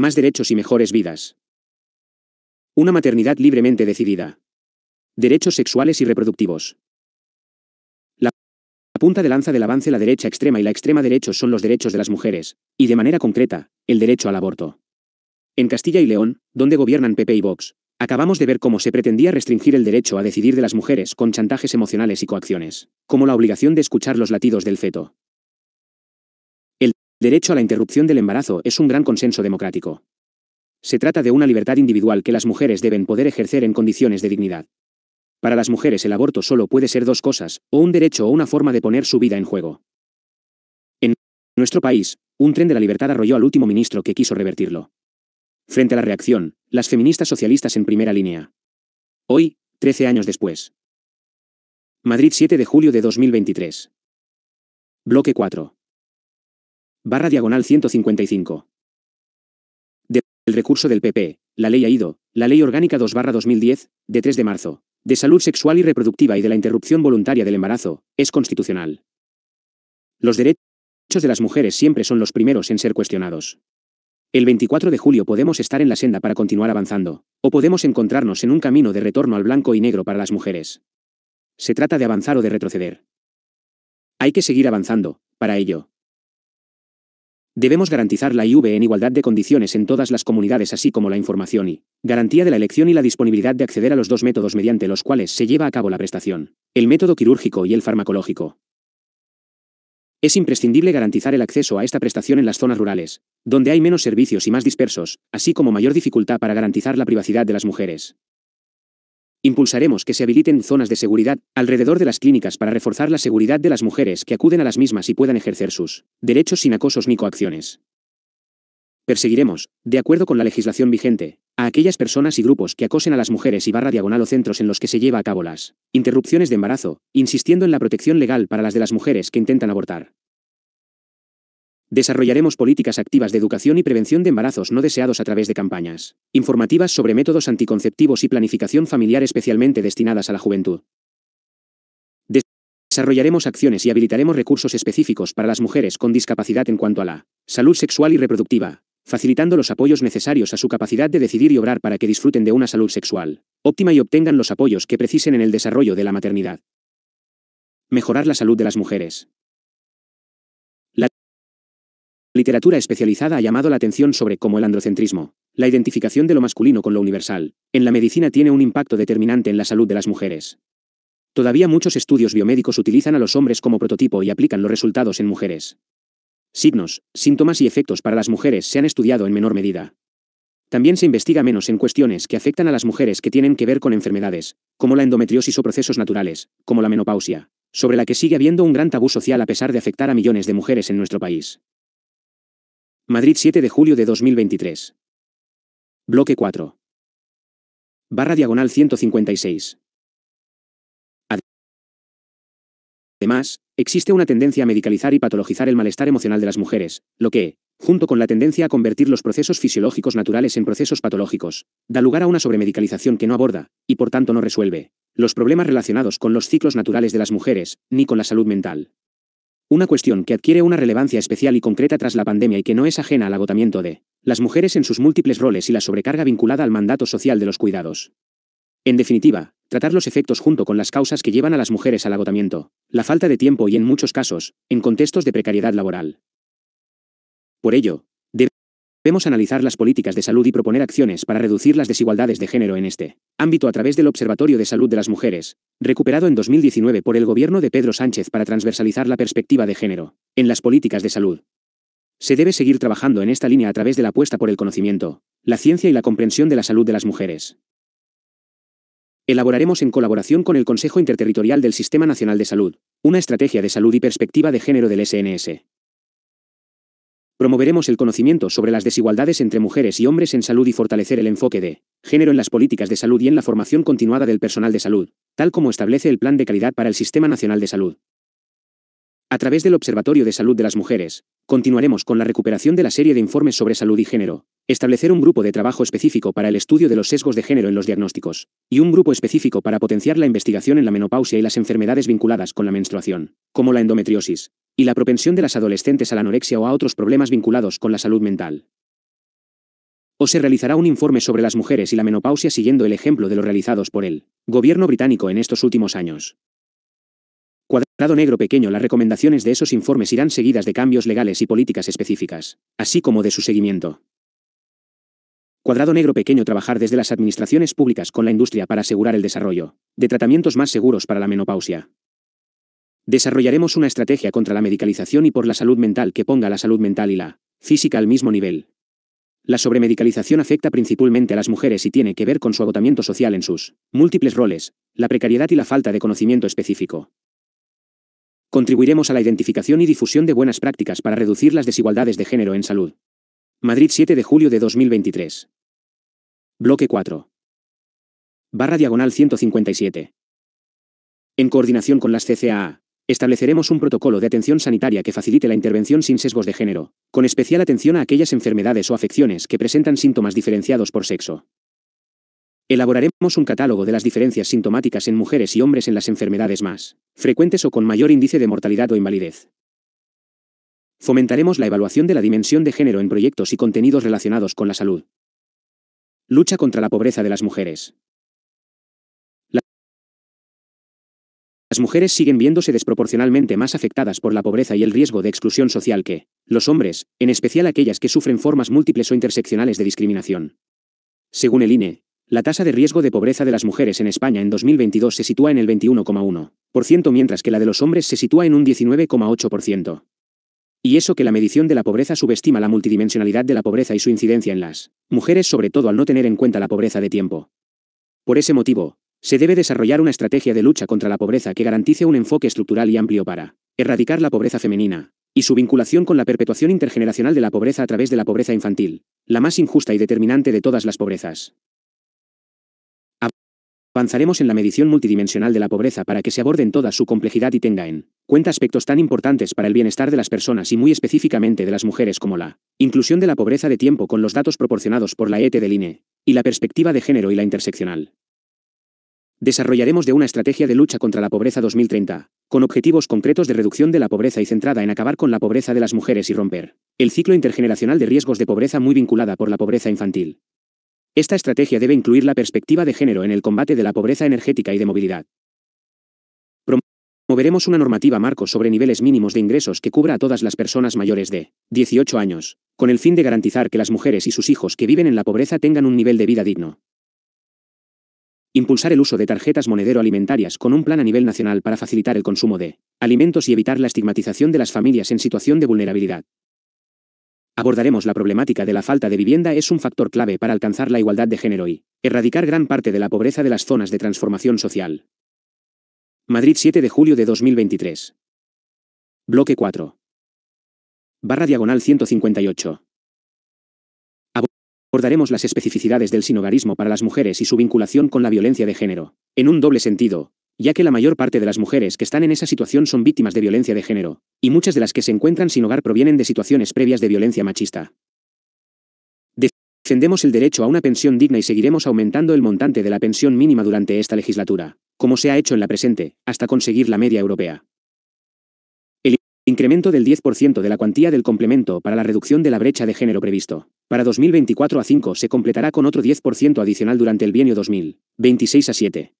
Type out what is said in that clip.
más derechos y mejores vidas. Una maternidad libremente decidida. Derechos sexuales y reproductivos. La punta de lanza del avance la derecha extrema y la extrema derecha son los derechos de las mujeres, y de manera concreta, el derecho al aborto. En Castilla y León, donde gobiernan PP y Vox, acabamos de ver cómo se pretendía restringir el derecho a decidir de las mujeres con chantajes emocionales y coacciones, como la obligación de escuchar los latidos del feto, derecho a la interrupción del embarazo es un gran consenso democrático. Se trata de una libertad individual que las mujeres deben poder ejercer en condiciones de dignidad. Para las mujeres el aborto solo puede ser dos cosas, o un derecho o una forma de poner su vida en juego. En nuestro país, un tren de la libertad arrolló al último ministro que quiso revertirlo. Frente a la reacción, las feministas socialistas en primera línea. Hoy, 13 años después. Madrid 7 de julio de 2023. Bloque 4 barra diagonal 155. Del recurso del PP, la ley ha ido, la ley orgánica 2 barra 2010, de 3 de marzo, de salud sexual y reproductiva y de la interrupción voluntaria del embarazo, es constitucional. Los derechos de las mujeres siempre son los primeros en ser cuestionados. El 24 de julio podemos estar en la senda para continuar avanzando, o podemos encontrarnos en un camino de retorno al blanco y negro para las mujeres. Se trata de avanzar o de retroceder. Hay que seguir avanzando, para ello, Debemos garantizar la IV e en igualdad de condiciones en todas las comunidades, así como la información y garantía de la elección y la disponibilidad de acceder a los dos métodos mediante los cuales se lleva a cabo la prestación, el método quirúrgico y el farmacológico. Es imprescindible garantizar el acceso a esta prestación en las zonas rurales, donde hay menos servicios y más dispersos, así como mayor dificultad para garantizar la privacidad de las mujeres. Impulsaremos que se habiliten zonas de seguridad alrededor de las clínicas para reforzar la seguridad de las mujeres que acuden a las mismas y puedan ejercer sus derechos sin acosos ni coacciones. Perseguiremos, de acuerdo con la legislación vigente, a aquellas personas y grupos que acosen a las mujeres y barra diagonal o centros en los que se lleva a cabo las interrupciones de embarazo, insistiendo en la protección legal para las de las mujeres que intentan abortar, Desarrollaremos políticas activas de educación y prevención de embarazos no deseados a través de campañas informativas sobre métodos anticonceptivos y planificación familiar especialmente destinadas a la juventud. Desarrollaremos acciones y habilitaremos recursos específicos para las mujeres con discapacidad en cuanto a la salud sexual y reproductiva, facilitando los apoyos necesarios a su capacidad de decidir y obrar para que disfruten de una salud sexual óptima y obtengan los apoyos que precisen en el desarrollo de la maternidad. Mejorar la salud de las mujeres literatura especializada ha llamado la atención sobre cómo el androcentrismo, la identificación de lo masculino con lo universal, en la medicina tiene un impacto determinante en la salud de las mujeres. Todavía muchos estudios biomédicos utilizan a los hombres como prototipo y aplican los resultados en mujeres. Signos, síntomas y efectos para las mujeres se han estudiado en menor medida. También se investiga menos en cuestiones que afectan a las mujeres que tienen que ver con enfermedades, como la endometriosis o procesos naturales, como la menopausia, sobre la que sigue habiendo un gran tabú social a pesar de afectar a millones de mujeres en nuestro país. Madrid 7 de julio de 2023. Bloque 4. Barra diagonal 156. Además, existe una tendencia a medicalizar y patologizar el malestar emocional de las mujeres, lo que, junto con la tendencia a convertir los procesos fisiológicos naturales en procesos patológicos, da lugar a una sobremedicalización que no aborda, y por tanto no resuelve, los problemas relacionados con los ciclos naturales de las mujeres, ni con la salud mental. Una cuestión que adquiere una relevancia especial y concreta tras la pandemia y que no es ajena al agotamiento de las mujeres en sus múltiples roles y la sobrecarga vinculada al mandato social de los cuidados. En definitiva, tratar los efectos junto con las causas que llevan a las mujeres al agotamiento, la falta de tiempo y en muchos casos, en contextos de precariedad laboral. Por ello, Vemos analizar las políticas de salud y proponer acciones para reducir las desigualdades de género en este ámbito a través del Observatorio de Salud de las Mujeres, recuperado en 2019 por el gobierno de Pedro Sánchez para transversalizar la perspectiva de género en las políticas de salud. Se debe seguir trabajando en esta línea a través de la apuesta por el conocimiento, la ciencia y la comprensión de la salud de las mujeres. Elaboraremos en colaboración con el Consejo Interterritorial del Sistema Nacional de Salud, una estrategia de salud y perspectiva de género del SNS. Promoveremos el conocimiento sobre las desigualdades entre mujeres y hombres en salud y fortalecer el enfoque de género en las políticas de salud y en la formación continuada del personal de salud, tal como establece el Plan de Calidad para el Sistema Nacional de Salud. A través del Observatorio de Salud de las Mujeres, continuaremos con la recuperación de la serie de informes sobre salud y género, establecer un grupo de trabajo específico para el estudio de los sesgos de género en los diagnósticos, y un grupo específico para potenciar la investigación en la menopausia y las enfermedades vinculadas con la menstruación, como la endometriosis, y la propensión de las adolescentes a la anorexia o a otros problemas vinculados con la salud mental. O se realizará un informe sobre las mujeres y la menopausia siguiendo el ejemplo de los realizados por el gobierno británico en estos últimos años. Cuadrado negro pequeño, las recomendaciones de esos informes irán seguidas de cambios legales y políticas específicas, así como de su seguimiento. Cuadrado negro pequeño trabajar desde las administraciones públicas con la industria para asegurar el desarrollo de tratamientos más seguros para la menopausia. Desarrollaremos una estrategia contra la medicalización y por la salud mental que ponga la salud mental y la física al mismo nivel. La sobremedicalización afecta principalmente a las mujeres y tiene que ver con su agotamiento social en sus múltiples roles, la precariedad y la falta de conocimiento específico. Contribuiremos a la identificación y difusión de buenas prácticas para reducir las desigualdades de género en salud. Madrid 7 de julio de 2023. Bloque 4. Barra diagonal 157. En coordinación con las CCAA, Estableceremos un protocolo de atención sanitaria que facilite la intervención sin sesgos de género, con especial atención a aquellas enfermedades o afecciones que presentan síntomas diferenciados por sexo. Elaboraremos un catálogo de las diferencias sintomáticas en mujeres y hombres en las enfermedades más frecuentes o con mayor índice de mortalidad o invalidez. Fomentaremos la evaluación de la dimensión de género en proyectos y contenidos relacionados con la salud. Lucha contra la pobreza de las mujeres. mujeres siguen viéndose desproporcionalmente más afectadas por la pobreza y el riesgo de exclusión social que los hombres, en especial aquellas que sufren formas múltiples o interseccionales de discriminación. Según el INE, la tasa de riesgo de pobreza de las mujeres en España en 2022 se sitúa en el 21,1%, mientras que la de los hombres se sitúa en un 19,8%. Y eso que la medición de la pobreza subestima la multidimensionalidad de la pobreza y su incidencia en las mujeres, sobre todo al no tener en cuenta la pobreza de tiempo. Por ese motivo, se debe desarrollar una estrategia de lucha contra la pobreza que garantice un enfoque estructural y amplio para erradicar la pobreza femenina y su vinculación con la perpetuación intergeneracional de la pobreza a través de la pobreza infantil, la más injusta y determinante de todas las pobrezas. Avanzaremos en la medición multidimensional de la pobreza para que se aborden toda su complejidad y tenga en cuenta aspectos tan importantes para el bienestar de las personas y muy específicamente de las mujeres como la inclusión de la pobreza de tiempo con los datos proporcionados por la ET del INE, y la perspectiva de género y la interseccional Desarrollaremos de una estrategia de lucha contra la pobreza 2030, con objetivos concretos de reducción de la pobreza y centrada en acabar con la pobreza de las mujeres y romper el ciclo intergeneracional de riesgos de pobreza muy vinculada por la pobreza infantil. Esta estrategia debe incluir la perspectiva de género en el combate de la pobreza energética y de movilidad. Promoveremos una normativa marco sobre niveles mínimos de ingresos que cubra a todas las personas mayores de 18 años, con el fin de garantizar que las mujeres y sus hijos que viven en la pobreza tengan un nivel de vida digno. Impulsar el uso de tarjetas monedero alimentarias con un plan a nivel nacional para facilitar el consumo de alimentos y evitar la estigmatización de las familias en situación de vulnerabilidad. Abordaremos la problemática de la falta de vivienda es un factor clave para alcanzar la igualdad de género y erradicar gran parte de la pobreza de las zonas de transformación social. Madrid 7 de julio de 2023. Bloque 4. Barra diagonal 158. Abordaremos las especificidades del sinogarismo para las mujeres y su vinculación con la violencia de género, en un doble sentido, ya que la mayor parte de las mujeres que están en esa situación son víctimas de violencia de género, y muchas de las que se encuentran sin hogar provienen de situaciones previas de violencia machista. Defendemos el derecho a una pensión digna y seguiremos aumentando el montante de la pensión mínima durante esta legislatura, como se ha hecho en la presente, hasta conseguir la media europea. El incremento del 10% de la cuantía del complemento para la reducción de la brecha de género previsto. Para 2024 a 5 se completará con otro 10% adicional durante el bienio 2026 a 7.